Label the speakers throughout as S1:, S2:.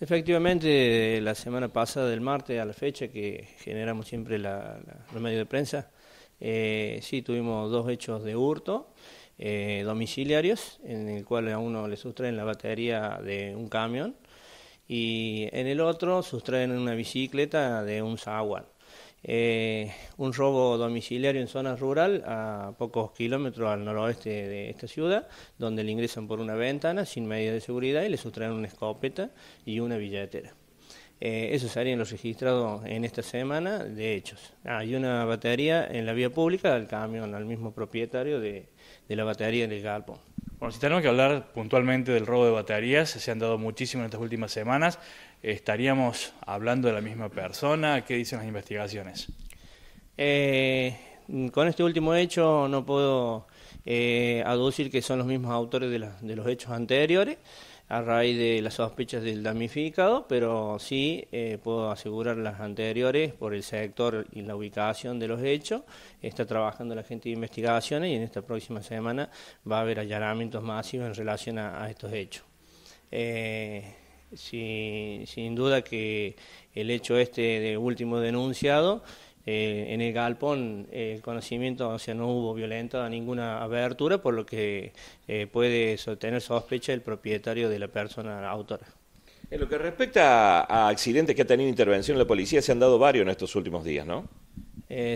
S1: Efectivamente, la semana pasada, del martes a la fecha, que generamos siempre la, los medios de prensa, eh, sí tuvimos dos hechos de hurto eh, domiciliarios, en el cual a uno le sustraen la batería de un camión y en el otro sustraen una bicicleta de un zaguán. Eh, un robo domiciliario en zona rural a pocos kilómetros al noroeste de esta ciudad, donde le ingresan por una ventana sin medidas de seguridad y le sustraen una escopeta y una billetera. Eh, esos serían los registrados en esta semana de hechos. Hay ah, una batería en la vía pública al camión, al mismo propietario de, la batería en el Galpo Bueno, si tenemos que hablar puntualmente del robo de baterías, se han dado muchísimo en estas últimas semanas. ¿Estaríamos hablando de la misma persona? ¿Qué dicen las investigaciones? Eh, con este último hecho no puedo eh, aducir que son los mismos autores de, los hechos anteriores a raíz de las sospechas del damnificado, pero sí eh, puedo asegurar las anteriores por el sector y la ubicación de los hechos. Está trabajando la gente de investigaciones y en esta próxima semana va a haber allanamientos masivos en relación a, estos hechos sin, duda que el hecho este de último denunciado, eh, en el galpón eh, el conocimiento, o sea, no hubo violenta ninguna abertura, por lo que eh, puede tener sospecha el propietario de la persona autora.
S2: En lo que respecta a accidentes que ha tenido intervención la policía, se han dado varios en estos últimos días, ¿no?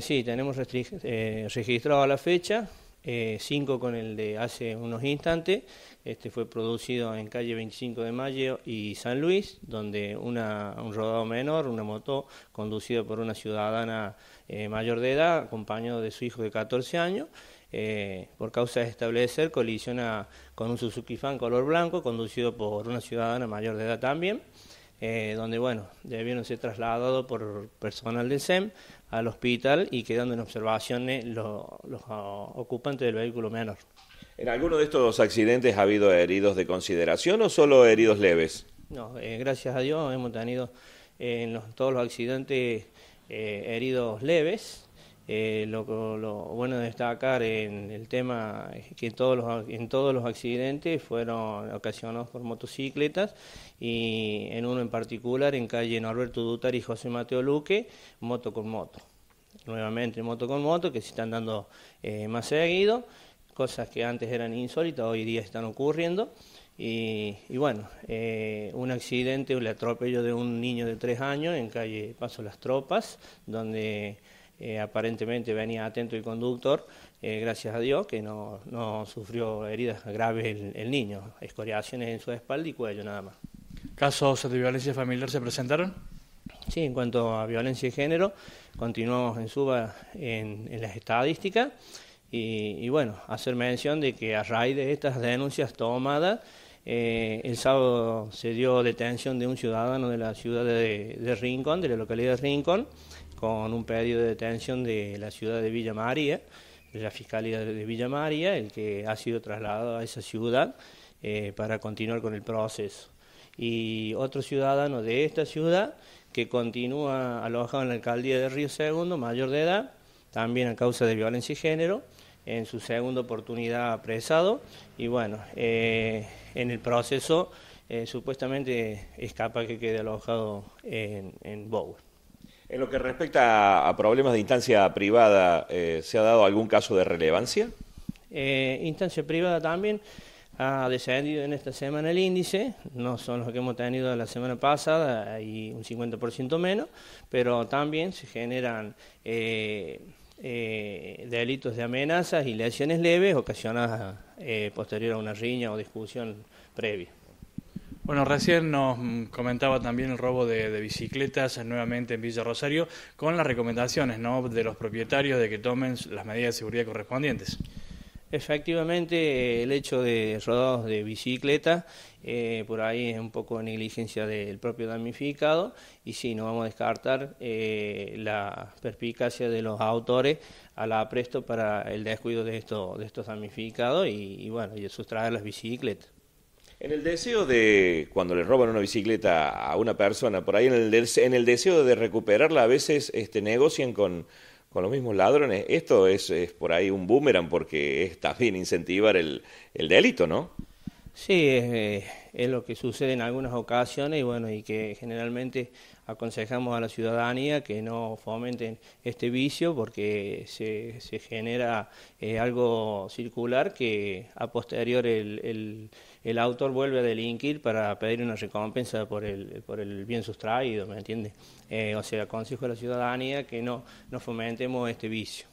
S1: sí, tenemos registrado a la fecha eh, 5 con el de hace unos instantes. Este fue producido en calle 25 de Mayo y San Luis, donde un rodado menor, una moto conducida por una ciudadana eh, mayor de edad, acompañado de su hijo de 14 años, eh, por causa de establecer, colisiona con un Suzuki Fan color blanco, conducido por una ciudadana mayor de edad también. Eh, donde bueno, debieron ser trasladados por personal del SEM al hospital y quedando en observaciones los, ah, ocupantes del vehículo menor.
S2: ¿En alguno de estos accidentes ha habido heridos de consideración o solo heridos leves?
S1: No, eh, gracias a Dios hemos tenido eh, en todos los accidentes heridos leves, eh, lo, lo, bueno de destacar en el tema que en todos los, en todos los accidentes fueron ocasionados por motocicletas y en uno en particular en calle Norberto Dutar y José Mateo Luque, moto con moto. Nuevamente moto con moto que se están dando eh, más seguido, cosas que antes eran insólitas, hoy día están ocurriendo. Y, y bueno, eh, un accidente, un atropello de un niño de tres años en calle Paso Las Tropas, donde eh, aparentemente venía atento el conductor, eh, gracias a Dios, que no, sufrió heridas graves el, niño, escoriaciones en su espalda y cuello nada más. ¿Casos de violencia familiar se presentaron? Sí, en cuanto a violencia de género, continuamos en suba en, las estadísticas y, bueno, hacer mención de que a raíz de estas denuncias tomadas, eh, el sábado se dio detención de un ciudadano de la ciudad de Rincón, de la localidad de Rincón, con un pedido de detención de la ciudad de Villa María, de la Fiscalía de Villa María, el que ha sido trasladado a esa ciudad eh, para continuar con el proceso. Y otro ciudadano de esta ciudad que continúa alojado en la alcaldía de Río Segundo, mayor de edad, también a causa de violencia y género, en su segunda oportunidad apresado y bueno, eh, en el proceso eh, supuestamente escapa que quede alojado en, en
S2: en lo que respecta a problemas de instancia privada, eh, ¿se ha dado algún caso de relevancia?
S1: Eh, instancia privada también ha descendido en esta semana el índice, no son los que hemos tenido la semana pasada, hay un 50% menos, pero también se generan eh, delitos de amenazas y lesiones leves ocasionadas posterior a una riña o discusión previa. Bueno, recién nos comentaba también el robo de, bicicletas nuevamente en Villa Rosario, con las recomendaciones ¿no? de los propietarios de que tomen las medidas de seguridad correspondientes. Efectivamente, el hecho de rodados de bicicleta, eh, por ahí es un poco negligencia del propio damnificado, y sí, no vamos a descartar eh, la perspicacia de los autores a la presto para el descuido de, de estos damnificados y, y bueno, y sustraer las bicicletas.
S2: En el deseo de, cuando le roban una bicicleta a una persona, por ahí en el, en el deseo de recuperarla, a veces este, negocian con, los mismos ladrones. Esto es, por ahí un boomerang porque está bien incentivar el, delito, ¿no?
S1: Sí, eh, es lo que sucede en algunas ocasiones y bueno, y que generalmente aconsejamos a la ciudadanía que no fomenten este vicio porque se, genera eh, algo circular que a posterior el, autor vuelve a delinquir para pedir una recompensa por el, por el bien sustraído, ¿me entiende? Eh, o sea, aconsejo a la ciudadanía que no, no fomentemos este vicio.